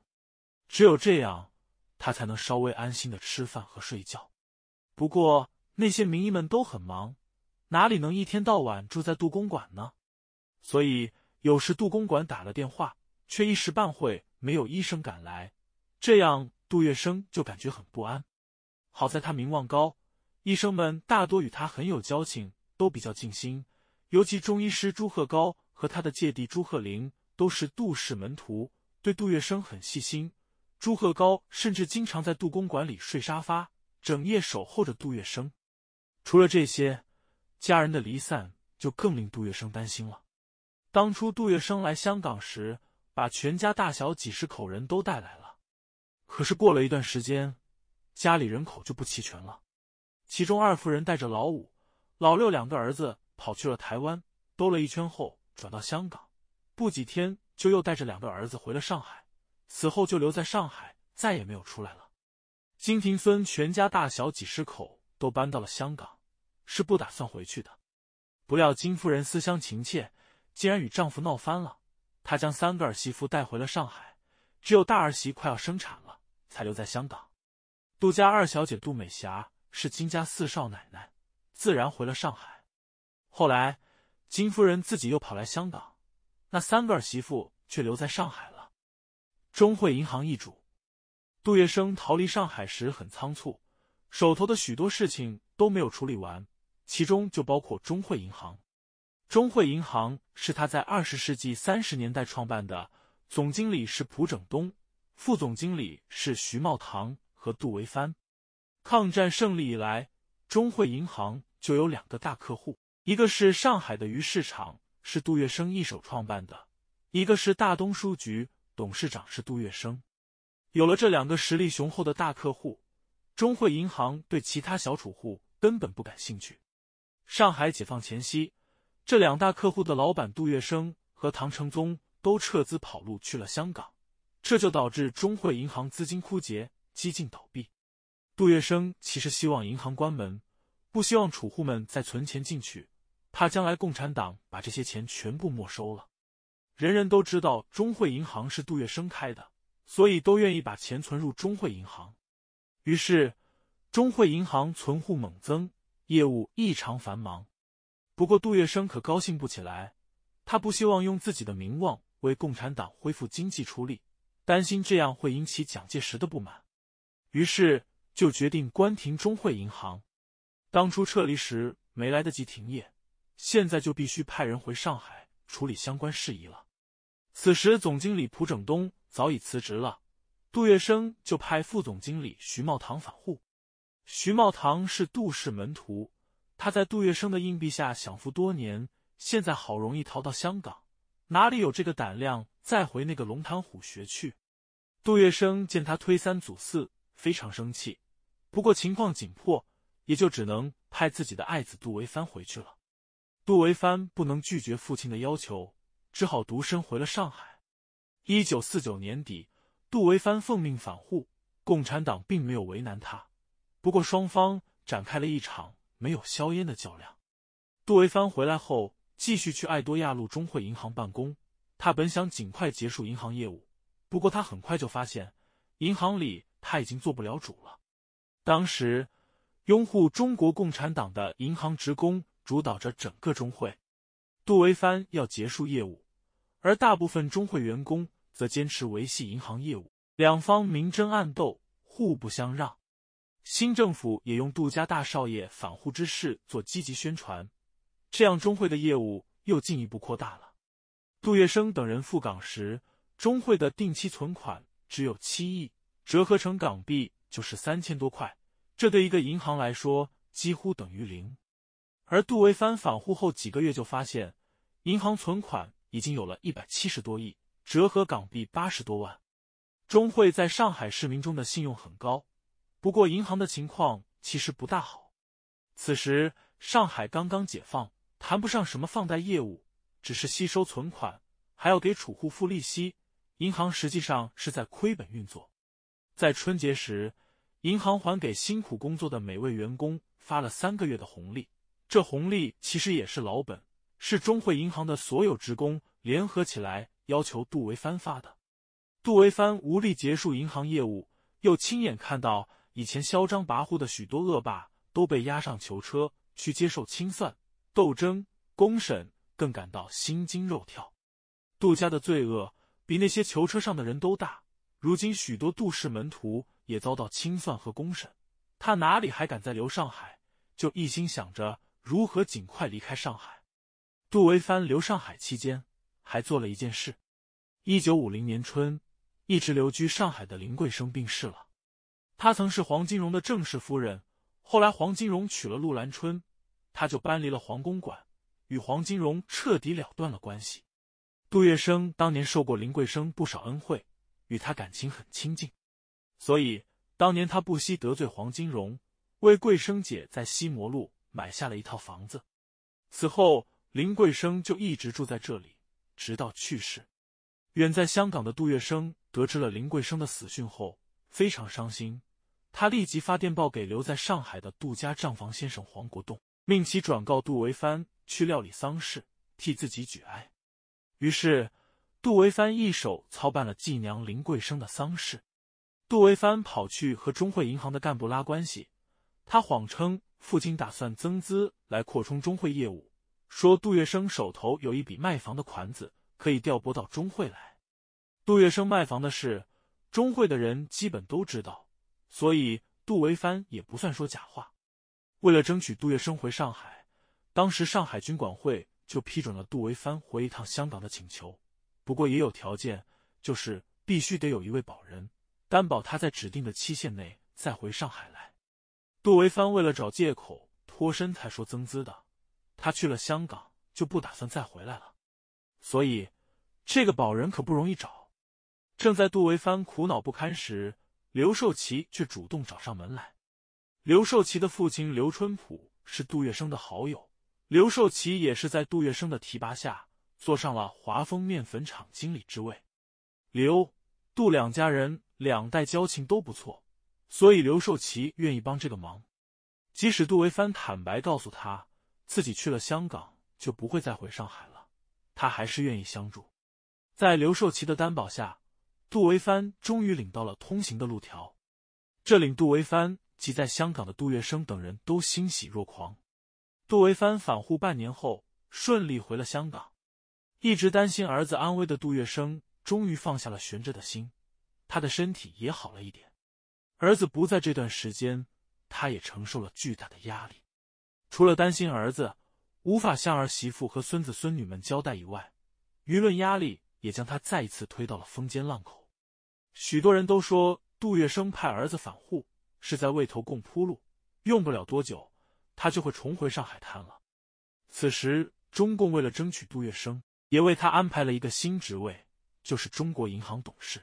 只有这样，他才能稍微安心的吃饭和睡觉。不过，那些名医们都很忙，哪里能一天到晚住在杜公馆呢？所以，有时杜公馆打了电话，却一时半会没有医生赶来。这样，杜月笙就感觉很不安。好在他名望高，医生们大多与他很有交情，都比较尽心。尤其中医师朱鹤高和他的姐弟朱鹤林都是杜氏门徒，对杜月笙很细心。朱鹤高甚至经常在杜公馆里睡沙发，整夜守候着杜月笙。除了这些，家人的离散就更令杜月笙担心了。当初杜月笙来香港时，把全家大小几十口人都带来了。可是过了一段时间，家里人口就不齐全了。其中二夫人带着老五、老六两个儿子跑去了台湾，兜了一圈后转到香港，不几天就又带着两个儿子回了上海。此后就留在上海，再也没有出来了。金庭孙全家大小几十口都搬到了香港，是不打算回去的。不料金夫人思乡情切，竟然与丈夫闹翻了。她将三个儿媳妇带回了上海，只有大儿媳快要生产了。才留在香港，杜家二小姐杜美霞是金家四少奶奶，自然回了上海。后来金夫人自己又跑来香港，那三个儿媳妇却留在上海了。中汇银行易主，杜月笙逃离上海时很仓促，手头的许多事情都没有处理完，其中就包括中汇银行。中汇银行是他在二十世纪三十年代创办的，总经理是蒲正东。副总经理是徐茂堂和杜维藩。抗战胜利以来，中汇银行就有两个大客户，一个是上海的鱼市场，是杜月笙一手创办的；一个是大东书局，董事长是杜月笙。有了这两个实力雄厚的大客户，中汇银行对其他小储户根本不感兴趣。上海解放前夕，这两大客户的老板杜月笙和唐承宗都撤资跑路去了香港。这就导致中汇银行资金枯竭，几近倒闭。杜月笙其实希望银行关门，不希望储户们再存钱进去，怕将来共产党把这些钱全部没收了。人人都知道中汇银行是杜月笙开的，所以都愿意把钱存入中汇银行。于是，中汇银行存户猛增，业务异常繁忙。不过，杜月笙可高兴不起来，他不希望用自己的名望为共产党恢复经济出力。担心这样会引起蒋介石的不满，于是就决定关停中汇银行。当初撤离时没来得及停业，现在就必须派人回上海处理相关事宜了。此时总经理蒲整东早已辞职了，杜月笙就派副总经理徐茂堂返沪。徐茂堂是杜氏门徒，他在杜月笙的硬币下享福多年，现在好容易逃到香港。哪里有这个胆量再回那个龙潭虎穴去？杜月笙见他推三阻四，非常生气。不过情况紧迫，也就只能派自己的爱子杜维藩回去了。杜维藩不能拒绝父亲的要求，只好独身回了上海。一九四九年底，杜维藩奉命返沪，共产党并没有为难他，不过双方展开了一场没有硝烟的较量。杜维藩回来后。继续去爱多亚路中汇银行办公。他本想尽快结束银行业务，不过他很快就发现，银行里他已经做不了主了。当时，拥护中国共产党的银行职工主导着整个中汇。杜维藩要结束业务，而大部分中汇员工则坚持维系银行业务，两方明争暗斗，互不相让。新政府也用杜家大少爷反沪之事做积极宣传。这样，中汇的业务又进一步扩大了。杜月笙等人赴港时，中汇的定期存款只有七亿，折合成港币就是三千多块，这对一个银行来说几乎等于零。而杜维藩返沪后几个月就发现，银行存款已经有了一百七十多亿，折合港币八十多万。中会在上海市民中的信用很高，不过银行的情况其实不大好。此时上海刚刚解放。谈不上什么放贷业务，只是吸收存款，还要给储户付利息。银行实际上是在亏本运作。在春节时，银行还给辛苦工作的每位员工发了三个月的红利。这红利其实也是老本，是中汇银行的所有职工联合起来要求杜维帆发的。杜维帆无力结束银行业务，又亲眼看到以前嚣张跋扈的许多恶霸都被押上囚车去接受清算。斗争、公审，更感到心惊肉跳。杜家的罪恶比那些囚车上的人都大。如今许多杜氏门徒也遭到清算和公审，他哪里还敢再留上海？就一心想着如何尽快离开上海。杜维藩留上海期间，还做了一件事。一九五零年春，一直留居上海的林桂生病逝了。他曾是黄金荣的正室夫人，后来黄金荣娶了陆兰春。他就搬离了黄公馆，与黄金荣彻底了断了关系。杜月笙当年受过林桂生不少恩惠，与他感情很亲近，所以当年他不惜得罪黄金荣，为桂生姐在西摩路买下了一套房子。此后，林桂生就一直住在这里，直到去世。远在香港的杜月笙得知了林桂生的死讯后，非常伤心，他立即发电报给留在上海的杜家账房先生黄国栋。命其转告杜维藩去料理丧事，替自己举哀。于是，杜维藩一手操办了继娘林桂生的丧事。杜维藩跑去和中汇银行的干部拉关系，他谎称父亲打算增资来扩充中汇业务，说杜月笙手头有一笔卖房的款子可以调拨到中汇来。杜月笙卖房的事，中汇的人基本都知道，所以杜维藩也不算说假话。为了争取杜月笙回上海，当时上海军管会就批准了杜维藩回一趟香港的请求，不过也有条件，就是必须得有一位保人担保他在指定的期限内再回上海来。杜维藩为了找借口脱身，才说增资的，他去了香港就不打算再回来了，所以这个保人可不容易找。正在杜维藩苦恼不堪时，刘寿祺却主动找上门来。刘寿奇的父亲刘春普是杜月笙的好友，刘寿奇也是在杜月笙的提拔下，坐上了华丰面粉厂经理之位。刘杜两家人两代交情都不错，所以刘寿奇愿意帮这个忙。即使杜维藩坦白告诉他自己去了香港就不会再回上海了，他还是愿意相助。在刘寿奇的担保下，杜维藩终于领到了通行的路条。这令杜维藩及在香港的杜月笙等人都欣喜若狂。杜维藩返沪半年后，顺利回了香港。一直担心儿子安危的杜月笙，终于放下了悬着的心。他的身体也好了一点。儿子不在这段时间，他也承受了巨大的压力。除了担心儿子无法向儿媳妇和孙子孙女们交代以外，舆论压力也将他再一次推到了风尖浪口。许多人都说。杜月笙派儿子返沪，是在为投共铺路。用不了多久，他就会重回上海滩了。此时，中共为了争取杜月笙，也为他安排了一个新职位，就是中国银行董事。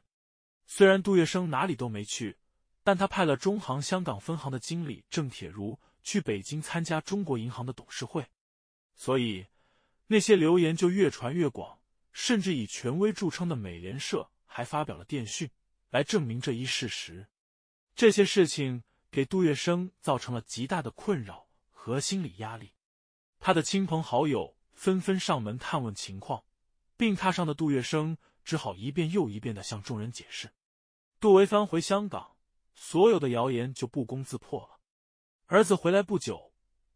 虽然杜月笙哪里都没去，但他派了中行香港分行的经理郑铁如去北京参加中国银行的董事会。所以，那些流言就越传越广，甚至以权威著称的美联社还发表了电讯。来证明这一事实，这些事情给杜月笙造成了极大的困扰和心理压力。他的亲朋好友纷纷上门探问情况，病榻上的杜月笙只好一遍又一遍的向众人解释。杜维藩回香港，所有的谣言就不攻自破了。儿子回来不久，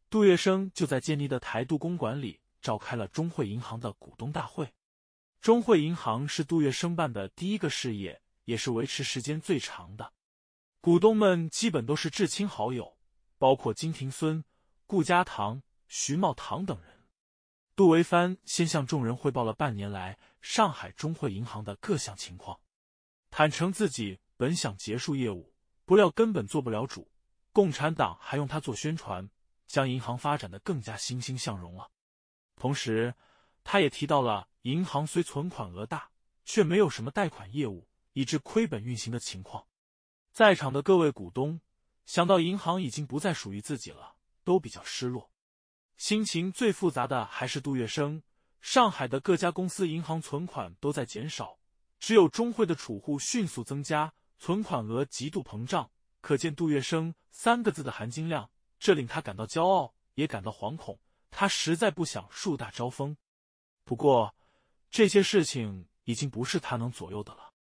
杜月笙就在建立的台杜公馆里召开了中汇银行的股东大会。中汇银行是杜月笙办的第一个事业。也是维持时间最长的，股东们基本都是至亲好友，包括金庭孙、顾家堂、徐茂堂等人。杜维藩先向众人汇报了半年来上海中汇银行的各项情况，坦诚自己本想结束业务，不料根本做不了主。共产党还用他做宣传，将银行发展的更加欣欣向荣了。同时，他也提到了银行虽存款额大，却没有什么贷款业务。以致亏本运行的情况，在场的各位股东想到银行已经不再属于自己了，都比较失落。心情最复杂的还是杜月笙。上海的各家公司银行存款都在减少，只有中汇的储户迅速增加，存款额极度膨胀。可见“杜月笙”三个字的含金量，这令他感到骄傲，也感到惶恐。他实在不想树大招风，不过这些事情已经不是他能左右的了。